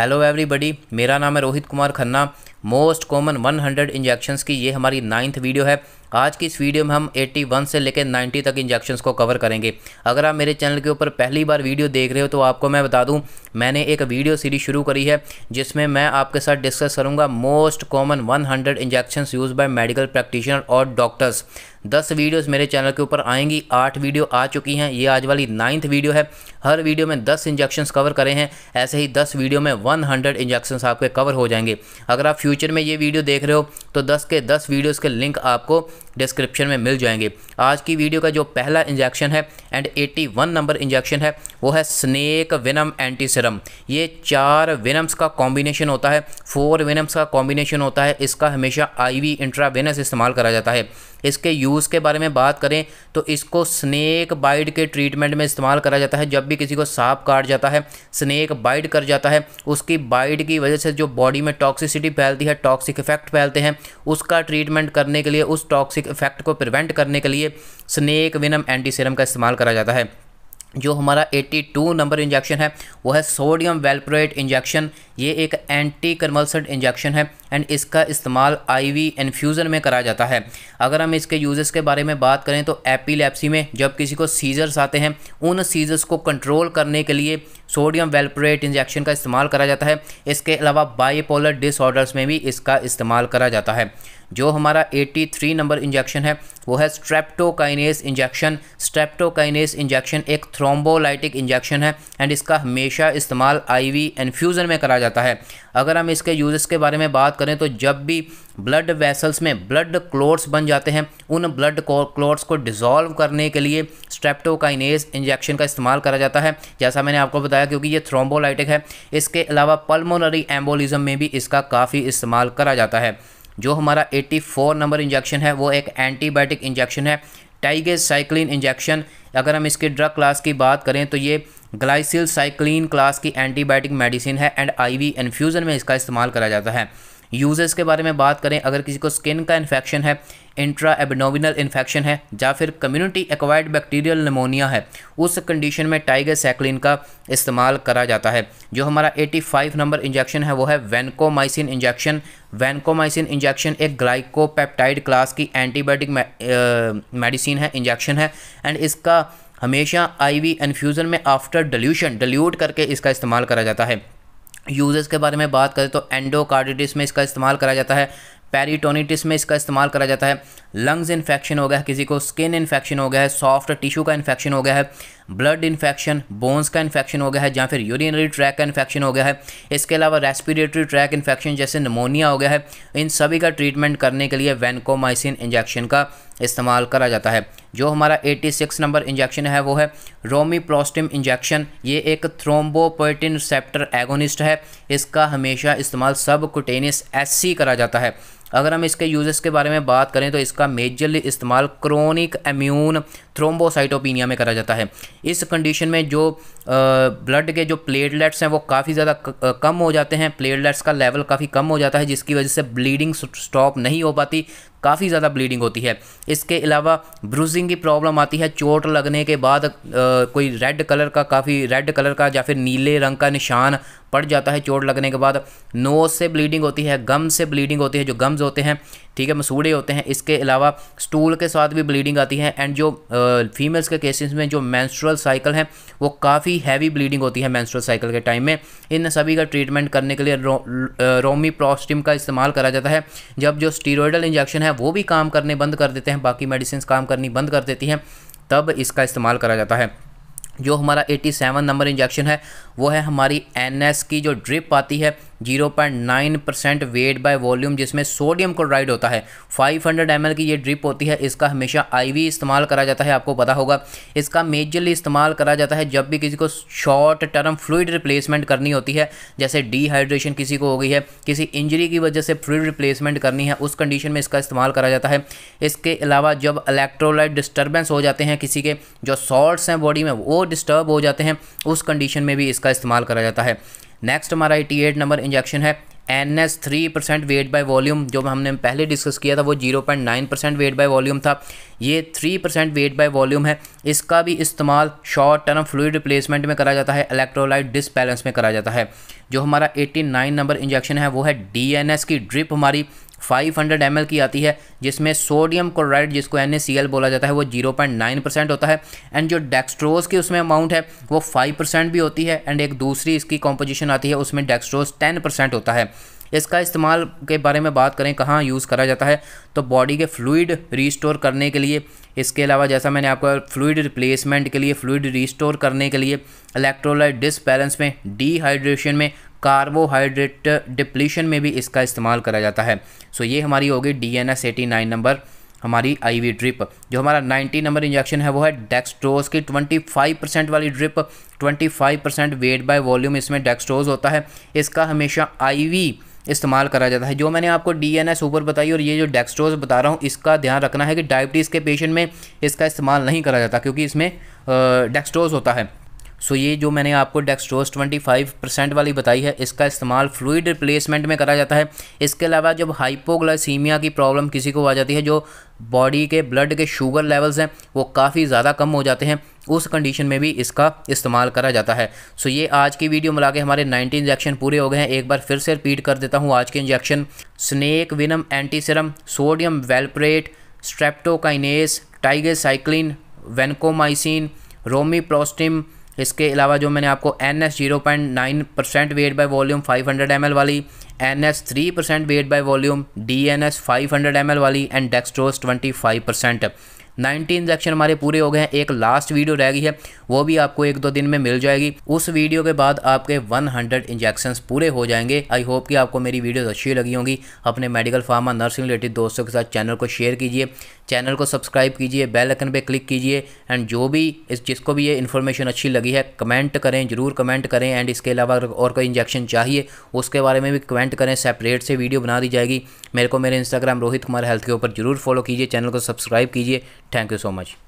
Hello everybody मेरा नाम है Rohit Kumar Khanna most common 100 injection की ये हमारी नाइन्थ वीडियो है आज की इस वीडियो में हम 81 से लेकर 90 तक इंजेक्शंस को कवर करेंगे अगर आप मेरे चैनल के ऊपर पहली बार वीडियो देख रहे हो तो आपको मैं बता दूं मैंने एक वीडियो सीरीज शुरू करी है जिसमें मैं आपके साथ डिस्कस करूंगा most common 100 injection used by medical practitioner और डॉक्टर्स दस वीडियोस मेरे चैनल के ऊपर आएंगी आठ वीडियो आ चुकी हैं ये आज वाली नाइन्थ वीडियो है हर वीडियो में दस इंजेक्शन कवर करे हैं ऐसे ही दस वीडियो में वन हंड्रेड इंजेक्शन आपके कवर हो जाएंगे अगर आप फ्यूचर में ये वीडियो देख रहे हो तो दस के दस वीडियोज़ के लिंक आपको डिस्क्रिप्शन में मिल जाएंगे आज की वीडियो का जो पहला इंजेक्शन है एंड 81 नंबर इंजेक्शन है वो है स्नेक विनम एंटी सिरम ये चार विनम्स का कॉम्बिनेशन होता है फोर विनम्स का कॉम्बिनेशन होता है इसका हमेशा आईवी इंट्रावेनस इस्तेमाल करा जाता है इसके यूज़ के बारे में बात करें तो इसको स्नेक बाइट के ट्रीटमेंट में इस्तेमाल करा जाता है जब भी किसी को सांप काट जाता है स्नेक बाइट कर जाता है उसकी बाइट की वजह से जो बॉडी में टॉक्सिसिटी फैलती है टॉक्सिक इफेक्ट फैलते हैं उसका ट्रीटमेंट करने के लिए उस टॉक्सिक इफेक्ट को प्रिवेंट करने के लिए स्नेक विनम एंटी सीरम का इस्तेमाल करा जाता है जो हमारा 82 नंबर इंजेक्शन है वो है सोडियम वेलप्रेट इंजेक्शन ये एक एंटी कन्वल्सेंट इंजेक्शन है एंड इसका इस्तेमाल आईवी इन्फ्यूज़न में करा जाता है अगर हम इसके यूजेस के बारे में बात करें तो एपिलेप्सी में जब किसी को सीजर्स आते हैं उन सीजर्स को कंट्रोल करने के लिए सोडियम वेल्परेट इंजेक्शन का इस्तेमाल करा जाता है इसके अलावा बाईपोलर डिसऑर्डर्स में भी इसका इस्तेमाल करा जाता है जो हमारा 83 नंबर इंजेक्शन है वो है स्ट्रेप्टोकाइनेस इंजेक्शन स्ट्रेप्टोकाइनेस इंजेक्शन एक थ्रोम्बोलाइटिक इंजेक्शन है एंड इसका हमेशा इस्तेमाल आईवी इन्फ्यूज़न में करा जाता है जाता है अगर हम इसके यूजेस के बारे में बात करें तो जब भी ब्लड वेसल्स में ब्लड क्लोट्स बन जाते हैं उन ब्लड क्लोट्स को डिज़ोल्व करने के लिए स्ट्रेप्टोकाइनेज इंजेक्शन का इस्तेमाल करा जाता है जैसा मैंने आपको बताया क्योंकि ये थ्रोम्बोलाइटिक है इसके अलावा पल्मोनरी एम्बोलिज्म में भी इसका काफ़ी इस्तेमाल करा जाता है जो हमारा 84 नंबर इंजेक्शन है वो एक एंटीबायोटिक इंजेक्शन है टाइगेस साइक्लिन इंजेक्शन अगर हम इसके ड्रग क्लास की बात करें तो ये ग्लाइसिल साइक्लिन क्लास की एंटीबायोटिक मेडिसिन है एंड आईवी इन्फ्यूज़न में इसका इस्तेमाल करा जाता है यूज़र्स के बारे में बात करें अगर किसी को स्किन का इन्फेक्शन है इंट्रा एबनोविनल इन्फेक्शन है या फिर कम्युनिटी एक्वायर्ड बैक्टीरियल निमोनिया है उस कंडीशन में टाइगर सैक्लिन का इस्तेमाल करा जाता है जो हमारा 85 नंबर इंजेक्शन है वो है वैनकोमाइसिन इंजेक्शन वैनकोमाइसिन इंजेक्शन एक ग्लाइकोपेप्टाइड क्लास की एंटीबायोटिक मेडिसिन है इंजेक्शन है एंड इसका हमेशा आईवी इन्फ्यूज़न में आफ्टर डल्यूशन डल्यूट करके इसका इस्तेमाल करा जाता है यूजेस के बारे में बात करें तो एंडोकार्डिटिस में इसका इस्तेमाल करा जाता है पेरिटोनिटिस में इसका इस्तेमाल करा जाता है लंग्स इन्फेक्शन हो गया है किसी को स्किन इन्फेक्शन हो गया है सॉफ्ट टिश्यू का इन्फेक्शन हो गया है ब्लड इन्फेक्शन बोन्स का इन्फेक्शन हो गया है या फिर यूरिनरी ट्रैक का इन्फेक्शन हो गया है इसके अलावा रेस्पिरेटरी ट्रैक इन्फेक्शन जैसे नमोनिया हो गया है इन सभी का ट्रीटमेंट करने के लिए वैनकोमाइसिन इंजेक्शन का इस्तेमाल करा जाता है जो हमारा 86 नंबर इंजेक्शन है वो है रोमीप्रोस्टिम इंजेक्शन ये एक थ्रोम्बोपोटिन रिसेप्टर एगोनिस्ट है इसका हमेशा इस्तेमाल सब कुटेनियस एस करा जाता है अगर हम इसके यूजेस के बारे में बात करें तो इसका मेजरली इस्तेमाल क्रोनिक इम्यून थ्रोम्बोसाइटोपिनिया में करा जाता है इस कंडीशन में जो ब्लड के जो प्लेटलेट्स हैं वो काफ़ी ज़्यादा कम हो जाते हैं प्लेटलेट्स का लेवल काफ़ी कम हो जाता है जिसकी वजह से ब्लीडिंग स्टॉप नहीं हो पाती काफ़ी ज़्यादा ब्लीडिंग होती है इसके अलावा ब्रूजिंग की प्रॉब्लम आती है चोट लगने के बाद आ, कोई रेड कलर का काफ़ी रेड कलर का या फिर नीले रंग का निशान पड़ जाता है चोट लगने के बाद नोज से ब्लीडिंग होती है गम से ब्लीडिंग होती है जो गम्स होते हैं ठीक है मसूड़े होते हैं इसके अलावा स्टूल के साथ भी ब्लीडिंग आती है एंड जो फीमेल्स के केसेस में जो मैंस्ट्रल साइकिल हैं वो काफ़ी हैवी ब्लीडिंग होती है मैंस्ट्रल साइकिल के टाइम में इन सभी का ट्रीटमेंट करने के लिए रो, रोमी प्रोस्टिम का इस्तेमाल करा जाता है जब जो स्टीरोडल इंजेक्शन है हैं वो भी काम करने बंद कर देते हैं बाकी मेडिसिन काम करनी बंद कर देती हैं तब इसका इस्तेमाल करा जाता है जो हमारा 87 नंबर इंजेक्शन है वो है हमारी एन की जो ड्रिप आती है zero point nine percent weight by volume जिसमें सोडियम क्लोराइड होता है फाइव हंड्रेड एम की ये ड्रिप होती है इसका हमेशा आईवी इस्तेमाल करा जाता है आपको पता होगा इसका मेजरली इस्तेमाल करा जाता है जब भी किसी को शॉर्ट टर्म फ्लूड रिप्लेसमेंट करनी होती है जैसे डिहाइड्रेशन किसी को हो गई है किसी इंजरी की वजह से फ्लूड रिप्लेसमेंट करनी है उस कंडीशन में इसका इस्तेमाल करा जाता है इसके अलावा जब इलेक्ट्रोलाइट डिस्टर्बेंस हो जाते हैं किसी के जो सॉल्ट्स हैं बॉडी में वो डिस्टर्ब हो जाते हैं उस कंडीशन में भी इसका इस्तेमाल करा जाता है नेक्स्ट हमारा एटी एट नंबर इंजेक्शन है N S three percent weight by volume जो हमने पहले डिस्कस किया था वो zero point nine percent weight by volume था ये three percent weight by volume है इसका भी इस्तेमाल शॉर्ट टर्म फ्लूड रिप्लेसमेंट में करा जाता है इलेक्ट्रोलाइट डिसबैलेंस में करा जाता है जो हमारा एट्टी नाइन नंबर इंजेक्शन है वो है डी एन एस की ड्रिप हमारी 500 ml की आती है जिसमें सोडियम क्लोराइड जिसको एन बोला जाता है वो 0.9 परसेंट होता है एंड जो डेक्स्ट्रोज की उसमें अमाउंट है वो 5 परसेंट भी होती है एंड एक दूसरी इसकी कॉम्पोजिशन आती है उसमें डेक्स्ट्रोज 10 परसेंट होता है इसका इस्तेमाल के बारे में बात करें कहाँ यूज़ करा जाता है तो बॉडी के फ्लूड रिस्टोर करने के लिए इसके अलावा जैसा मैंने आपको फ्लूड रिप्लेसमेंट के लिए फ्लूड रिस्टोर करने के लिए इलेक्ट्रोलाइट डिसबैलेंस में डिहाइड्रेशन में कार्बोहाइड्रेट डिप्लीशन में भी इसका इस्तेमाल करा जाता है सो ये हमारी होगी D N S eighty nine number हमारी आईवी ड्रिप जो हमारा नाइन्टी नंबर इंजेक्शन है वो है डेक्सट्रोज की ट्वेंटी फाइव परसेंट वाली drip twenty five percent weight by volume इसमें डेक्सट्रोज होता है इसका हमेशा आईवी इस्तेमाल करा जाता है जो मैंने आपको डी एन एस ऊपर बताई और ये जो डेक्सट्रोज बता रहा हूँ इसका ध्यान रखना है कि डायबिटीज़ के पेशेंट में इसका इस्तेमाल नहीं करा जाता क्योंकि इसमें डेक्सट्रोज होता है सो ये जो मैंने आपको डेक्सट्रोस 25 परसेंट वाली बताई है इसका इस्तेमाल फ्लूड रिप्लेसमेंट में करा जाता है इसके अलावा जब हाइपोग्लाइसीमिया की प्रॉब्लम किसी को आ जाती है जो बॉडी के ब्लड के शुगर लेवल्स हैं वो काफ़ी ज़्यादा कम हो जाते हैं उस कंडीशन में भी इसका इस्तेमाल करा जाता है सो ये आज की वीडियो मिला के हमारे 90 इंजेक्शन पूरे हो गए हैं एक बार फिर से रिपीट कर देता हूँ आज के injection snake venom serum sodium valproate streptokinase tigecycline vancomycin romiplostim इसके अलावा जो मैंने आपको N S zero point nine percent weight by volume five hundred M L वाली N S three percent weight by volume D N S five hundred M L वाली and dextrose twenty five percent ninety injection हमारे पूरे हो गए हैं एक last video रह गई है वो भी आपको एक दो दिन में मिल जाएगी उस वीडियो के बाद आपके 100 इंजेक्शन पूरे हो जाएंगे आई होप कि आपको मेरी वीडियोज़ अच्छी लगी होंगी अपने मेडिकल फार्मा नर्सिंग रिलेटेड दोस्तों के साथ चैनल को शेयर कीजिए चैनल को सब्सक्राइब कीजिए बेल आइकन पे क्लिक कीजिए एंड जो भी इस जिसको भी ये इन्फॉर्मेशन अच्छी लगी है कमेंट करें जरूर कमेंट करें एंड इसके अलावा और कोई इंजेक्शन चाहिए उसके बारे में भी कमेंट करें सेपरेट से वीडियो बना दी जाएगी मेरे को मेरे इंस्टाग्राम रोहित कुमार हेल्थ के ऊपर जरूर फॉलो कीजिए चैनल को सब्सक्राइब कीजिए Thank you so much.